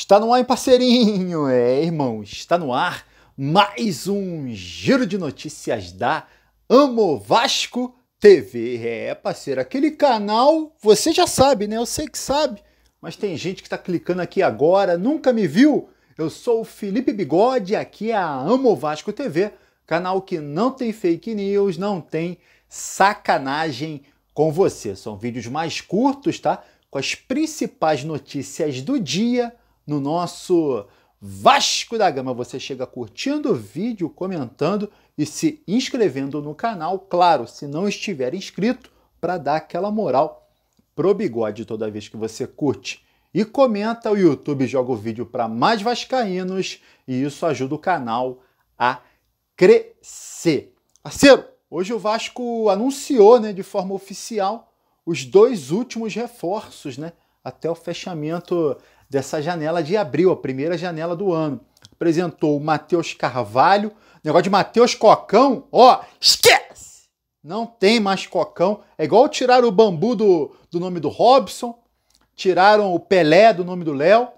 Está no ar, parceirinho! É, irmão, está no ar mais um giro de notícias da Amo Vasco TV. É, parceiro, aquele canal você já sabe, né? Eu sei que sabe, mas tem gente que está clicando aqui agora, nunca me viu? Eu sou o Felipe Bigode, aqui é a Amo Vasco TV, canal que não tem fake news, não tem sacanagem com você. São vídeos mais curtos, tá? Com as principais notícias do dia no nosso Vasco da Gama. Você chega curtindo o vídeo, comentando e se inscrevendo no canal, claro, se não estiver inscrito, para dar aquela moral pro bigode toda vez que você curte. E comenta, o YouTube joga o vídeo para mais vascaínos e isso ajuda o canal a crescer. Parceiro, hoje o Vasco anunciou, né, de forma oficial os dois últimos reforços, né, até o fechamento dessa janela de abril, a primeira janela do ano. Apresentou o Matheus Carvalho, negócio de Matheus Cocão, ó, esquece! Não tem mais Cocão. É igual tirar o bambu do, do nome do Robson, tiraram o Pelé do nome do Léo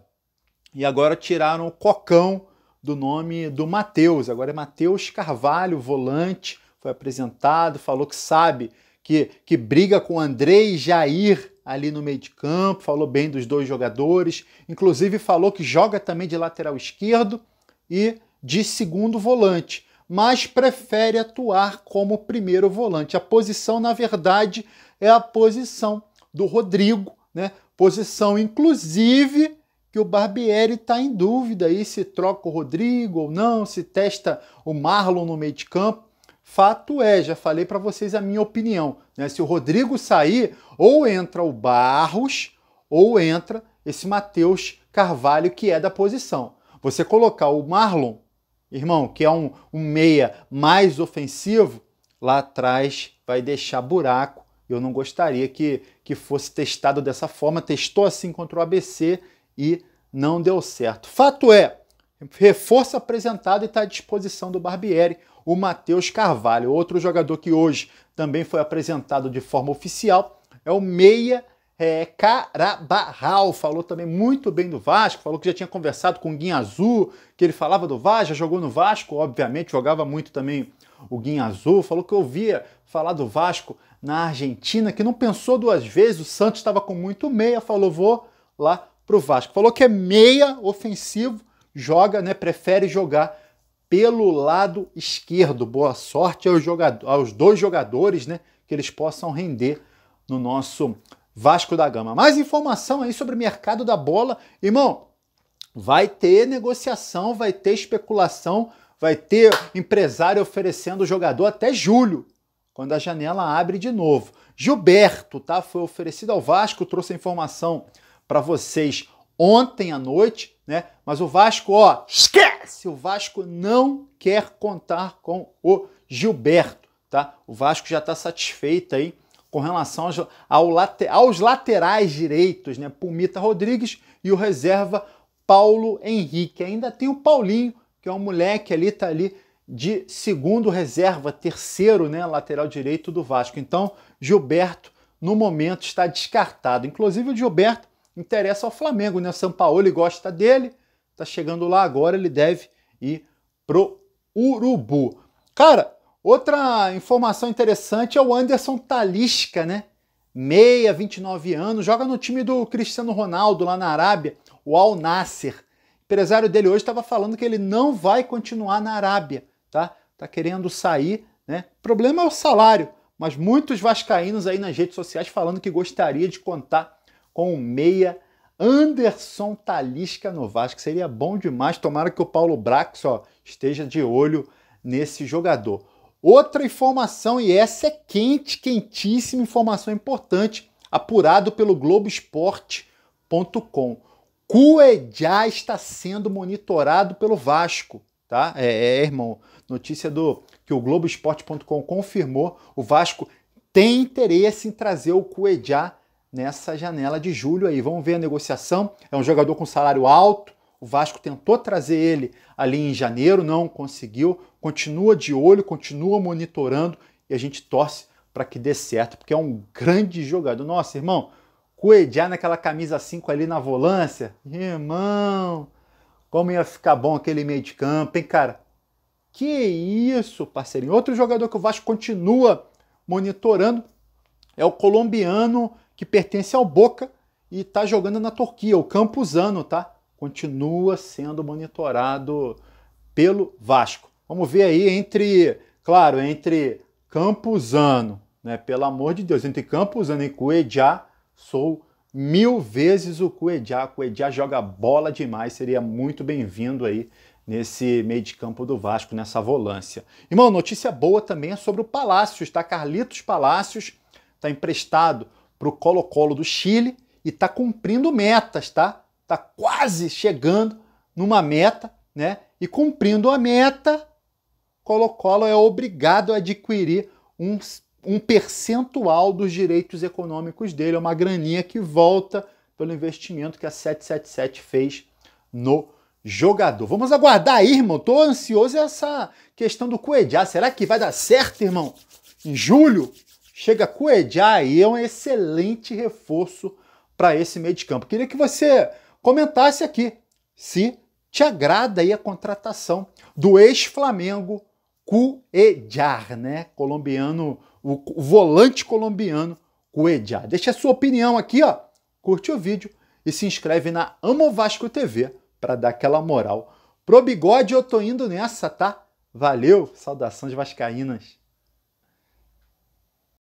e agora tiraram o Cocão do nome do Matheus. Agora é Matheus Carvalho, volante, foi apresentado, falou que sabe que, que briga com Andrei Jair ali no meio de campo, falou bem dos dois jogadores, inclusive falou que joga também de lateral esquerdo e de segundo volante, mas prefere atuar como primeiro volante. A posição, na verdade, é a posição do Rodrigo, né? Posição, inclusive, que o Barbieri está em dúvida aí se troca o Rodrigo ou não, se testa o Marlon no meio de campo. Fato é, já falei para vocês a minha opinião. Né? Se o Rodrigo sair, ou entra o Barros, ou entra esse Matheus Carvalho, que é da posição. Você colocar o Marlon, irmão, que é um, um meia mais ofensivo, lá atrás vai deixar buraco. Eu não gostaria que, que fosse testado dessa forma. Testou assim contra o ABC e não deu certo. Fato é, reforço apresentado e está à disposição do Barbieri o Matheus Carvalho. Outro jogador que hoje também foi apresentado de forma oficial é o Meia é, Carabarral. Falou também muito bem do Vasco, falou que já tinha conversado com o Guinha Azul, que ele falava do Vasco, já jogou no Vasco, obviamente, jogava muito também o Guinha Azul. Falou que ouvia falar do Vasco na Argentina, que não pensou duas vezes, o Santos estava com muito meia, falou vou lá pro Vasco. Falou que é meia ofensivo, joga, né, prefere jogar pelo lado esquerdo. Boa sorte aos, aos dois jogadores, né? Que eles possam render no nosso Vasco da Gama. Mais informação aí sobre o mercado da bola. Irmão, vai ter negociação, vai ter especulação, vai ter empresário oferecendo o jogador até julho, quando a janela abre de novo. Gilberto, tá? Foi oferecido ao Vasco, trouxe a informação para vocês ontem à noite, né? Mas o Vasco, ó, esquece! se o Vasco não quer contar com o Gilberto, tá? O Vasco já está satisfeito aí com relação aos, ao late, aos laterais direitos, né? Pumita Rodrigues e o reserva Paulo Henrique. Ainda tem o Paulinho, que é um moleque ali, tá ali de segundo reserva, terceiro, né, lateral direito do Vasco. Então, Gilberto no momento está descartado. Inclusive o Gilberto interessa ao Flamengo, né? O São Paulo gosta dele, Tá chegando lá agora, ele deve ir pro Urubu. Cara, outra informação interessante é o Anderson Talisca, né? Meia, 29 anos, joga no time do Cristiano Ronaldo lá na Arábia, o Al Nasser. empresário dele hoje estava falando que ele não vai continuar na Arábia, tá? Tá querendo sair, né? problema é o salário, mas muitos vascaínos aí nas redes sociais falando que gostaria de contar com o meia Anderson Talisca no Vasco. Seria bom demais. Tomara que o Paulo Brax ó, esteja de olho nesse jogador. Outra informação, e essa é quente, quentíssima informação importante, apurado pelo Globoesporte.com. Cuejá está sendo monitorado pelo Vasco, tá? É, é, é irmão, notícia do que o Globoesporte.com confirmou, o Vasco tem interesse em trazer o Cuejá nessa janela de julho aí. Vamos ver a negociação. É um jogador com salário alto. O Vasco tentou trazer ele ali em janeiro, não conseguiu. Continua de olho, continua monitorando e a gente torce para que dê certo, porque é um grande jogador. Nossa, irmão, Coediar naquela camisa 5 ali na volância. Irmão, como ia ficar bom aquele meio de campo, hein, cara? Que isso, parceirinho. Outro jogador que o Vasco continua monitorando é o colombiano que pertence ao Boca e está jogando na Turquia. O Campuzano, tá? Continua sendo monitorado pelo Vasco. Vamos ver aí entre, claro, entre Campuzano, né? Pelo amor de Deus, entre Campuzano e Cuejá, sou mil vezes o Cuejá. Cuejá joga bola demais, seria muito bem-vindo aí nesse meio de campo do Vasco, nessa volância. Irmão, notícia boa também é sobre o Palácios, tá? Carlitos Palácios está emprestado para o Colo-Colo do Chile e está cumprindo metas, tá? Tá quase chegando numa meta, né? E cumprindo a meta, Colo-Colo é obrigado a adquirir um, um percentual dos direitos econômicos dele, é uma graninha que volta pelo investimento que a 777 fez no jogador. Vamos aguardar aí, irmão. Tô ansioso essa questão do Coedjá. Será que vai dar certo, irmão? Em julho? Chega Cuejai e é um excelente reforço para esse meio de campo. Queria que você comentasse aqui se te agrada aí a contratação do ex-Flamengo Cuejar, né? Colombiano, o, volante colombiano Cuejar. Deixa a sua opinião aqui, ó. Curte o vídeo e se inscreve na Amo Vasco TV para dar aquela moral. Pro bigode eu tô indo nessa, tá? Valeu, saudações vascaínas.